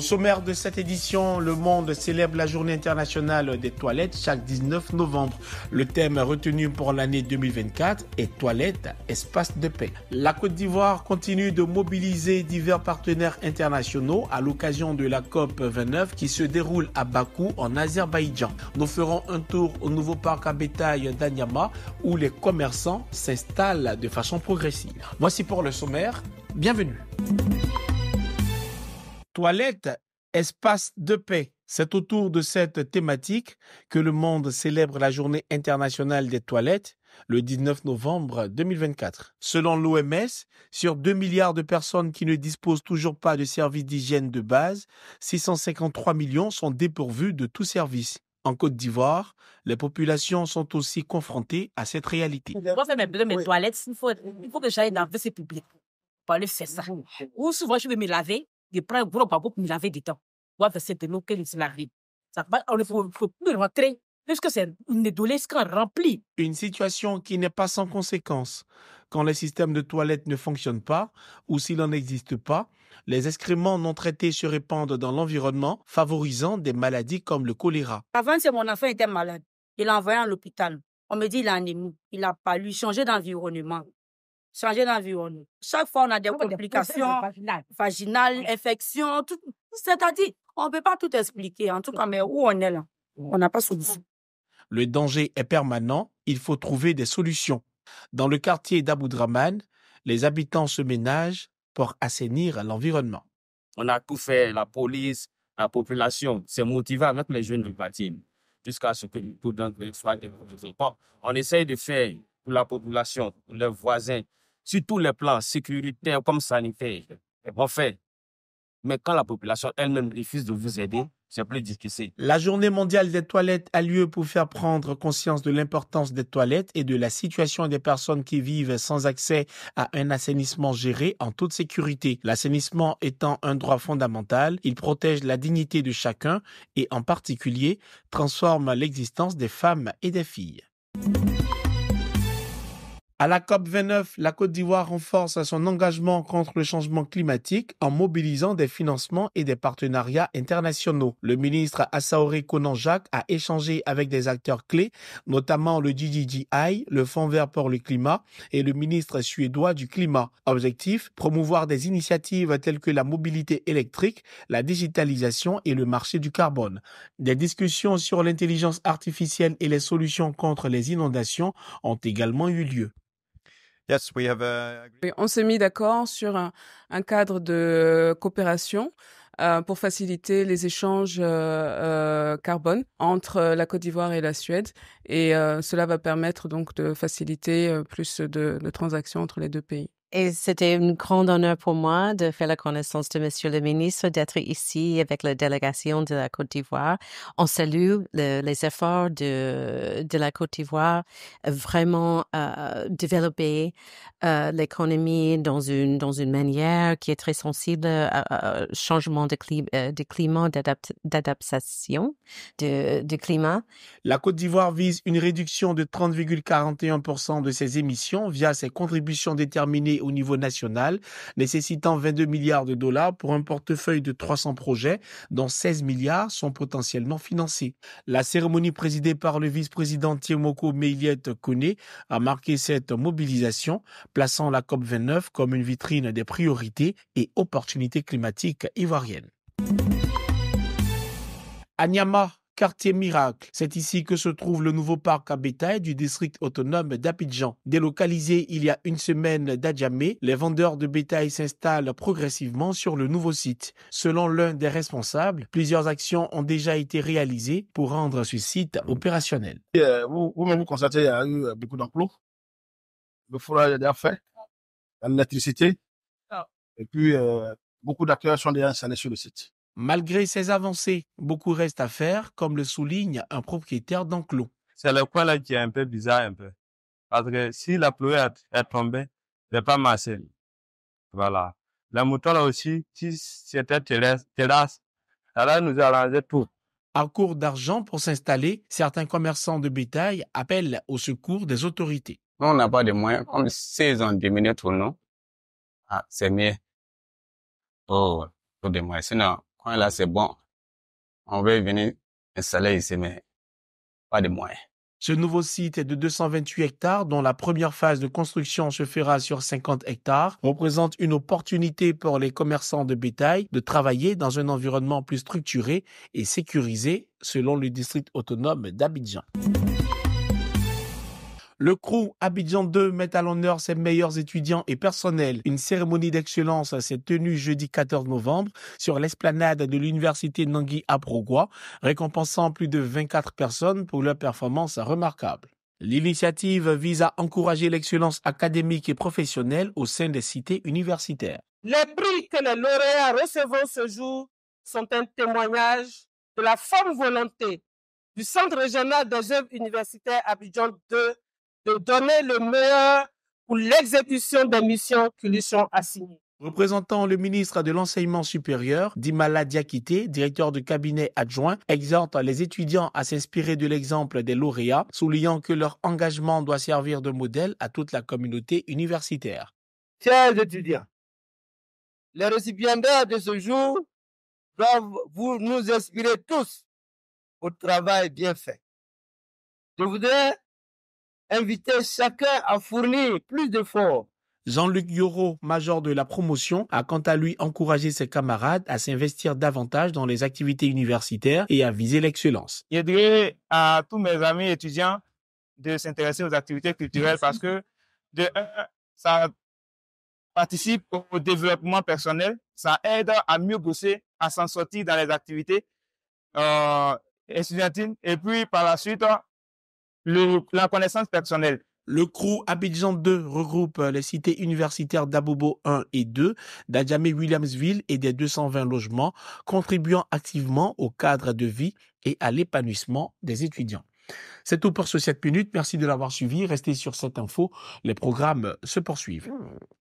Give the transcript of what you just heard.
Au sommaire de cette édition, le monde célèbre la journée internationale des toilettes chaque 19 novembre. Le thème retenu pour l'année 2024 est toilettes, espace de paix. La Côte d'Ivoire continue de mobiliser divers partenaires internationaux à l'occasion de la COP 29 qui se déroule à Bakou en Azerbaïdjan. Nous ferons un tour au nouveau parc à bétail d'Anyama où les commerçants s'installent de façon progressive. Voici pour le sommaire. Bienvenue toilette, espace de paix. C'est autour de cette thématique que le monde célèbre la journée internationale des toilettes le 19 novembre 2024. Selon l'OMS, sur 2 milliards de personnes qui ne disposent toujours pas de services d'hygiène de base, 653 millions sont dépourvus de tout service. En Côte d'Ivoire, les populations sont aussi confrontées à cette réalité. Moi, faire mes, mes toilettes, il faut, que j'aille dans le public. faire ça. Ou souvent, je vais me laver, il prend un gros pour du temps. ne faut plus rentrer c'est une remplie. Une situation qui n'est pas sans conséquence. Quand les systèmes de toilettes ne fonctionnent pas, ou s'il n'en existe pas, les excréments non traités se répandent dans l'environnement, favorisant des maladies comme le choléra. Avant, mon enfant était malade. Il l'a à l'hôpital. On me dit qu'il a il a pas lui changé d'environnement changer d'environnement. Chaque fois, on a des complications vaginales, infections, tout. C'est-à-dire, on ne peut pas tout expliquer. En tout cas, mais où on est là, on n'a pas solution. Le danger est permanent. Il faut trouver des solutions. Dans le quartier d'Aboudraman, les habitants se ménagent pour assainir l'environnement. On a tout fait, la police, la population s'est motivée avec les jeunes du bâtiment. jusqu'à ce que tout soit On essaie de faire pour la population, pour leurs voisins, sur tous les plans, sécuritaires comme sanitaires, fait. Mais quand la population elle-même refuse de vous aider, c'est plus difficile. La journée mondiale des toilettes a lieu pour faire prendre conscience de l'importance des toilettes et de la situation des personnes qui vivent sans accès à un assainissement géré en toute sécurité. L'assainissement étant un droit fondamental, il protège la dignité de chacun et en particulier transforme l'existence des femmes et des filles. À la COP29, la Côte d'Ivoire renforce son engagement contre le changement climatique en mobilisant des financements et des partenariats internationaux. Le ministre Asaori Conan-Jacques a échangé avec des acteurs clés, notamment le DDGI, le Fonds vert pour le climat et le ministre suédois du climat. Objectif, promouvoir des initiatives telles que la mobilité électrique, la digitalisation et le marché du carbone. Des discussions sur l'intelligence artificielle et les solutions contre les inondations ont également eu lieu. Uh, on s'est mis d'accord sur un, cadre de euh, coopération euh, pour faciliter les échanges euh, carbone entre la Côte d'Ivoire et la Suède. Et cela va permettre donc de faciliter plus de transactions entre les deux pays. Et c'était un grand honneur pour moi de faire la connaissance de Monsieur le ministre, d'être ici avec la délégation de la Côte d'Ivoire. On salue les efforts de, de la Côte d'Ivoire vraiment euh, développer euh, l'économie dans une, dans une manière qui est très sensible au euh, changement de, de climat, d'adaptation du de, climat. La Côte d'Ivoire vise une réduction de 30,41% de ses émissions via ses contributions déterminées au niveau national, nécessitant 22 milliards de dollars pour un portefeuille de 300 projets, dont 16 milliards sont potentiellement financés. La cérémonie présidée par le vice-président Tiemoko Meiliet Kone a marqué cette mobilisation, plaçant la COP29 comme une vitrine des priorités et opportunités climatiques ivoiriennes quartier miracle. C'est ici que se trouve le nouveau parc à bétail du district autonome d'Apidjan. Délocalisé il y a une semaine d'Adjamé, les vendeurs de bétail s'installent progressivement sur le nouveau site. Selon l'un des responsables, plusieurs actions ont déjà été réalisées pour rendre ce site mm. opérationnel. Euh, vous, constatez, il y a eu euh, beaucoup d'emplois. Le fourrage est déjà fait, l'électricité, ah. et puis euh, beaucoup d'acteurs sont déjà installés sur le site. Malgré ces avancées, beaucoup reste à faire, comme le souligne un propriétaire d'enclos. C'est le coin là qui est un peu bizarre, un peu. Parce que si la pluie est, tombée, c'est pas Marcel. Voilà. La mouton là aussi, si c'était terrasse, elle allait nous arranger tout. À court d'argent pour s'installer, certains commerçants de bétail appellent au secours des autorités. On n'a pas de moyens, comme 16 ans minutes tout, non? Ah, c'est mieux. Oh, tout de moyens coin là, c'est bon. On veut venir installer ici, mais pas de moyens. Ce nouveau site de 228 hectares, dont la première phase de construction se fera sur 50 hectares, représente une opportunité pour les commerçants de bétail de travailler dans un environnement plus structuré et sécurisé, selon le district autonome d'Abidjan. Le crew Abidjan 2 met à l'honneur ses meilleurs étudiants et personnels. Une cérémonie d'excellence s'est tenue jeudi 14 novembre sur l'esplanade de l'université Nangui à récompensant plus de 24 personnes pour leurs performance remarquables. L'initiative vise à encourager l'excellence académique et professionnelle au sein des cités universitaires. Les prix que les lauréats recevront ce jour sont un témoignage de la forme volonté du Centre régional des œuvres universitaires Abidjan 2 de donner le meilleur pour l'exécution des missions qui lui sont assignées. Représentant le ministre de l'Enseignement supérieur, Dimala Diakité, directeur du cabinet adjoint, exhorte les étudiants à s'inspirer de l'exemple des lauréats, soulignant que leur engagement doit servir de modèle à toute la communauté universitaire. Chers étudiants, les récipiendaires de ce jour doivent vous, nous inspirer tous au travail bien fait. Je voudrais inviter chacun à fournir plus d'efforts. Jean-Luc Yoro, major de la promotion, a quant à lui encouragé ses camarades à s'investir davantage dans les activités universitaires et à viser l'excellence. Je à tous mes amis étudiants de s'intéresser aux activités culturelles parce que de, ça participe au développement personnel, ça aide à mieux bosser, à s'en sortir dans les activités euh, étudiantines et puis par la suite le, la connaissance personnelle. Le CRU Abidjan 2 regroupe euh, les cités universitaires d'Abobo 1 et 2, d'Adjamé Williamsville et des 220 logements, contribuant activement au cadre de vie et à l'épanouissement des étudiants. C'est tout pour ce 7 minutes. Merci de l'avoir suivi. Restez sur cette info. Les programmes se poursuivent. Mmh.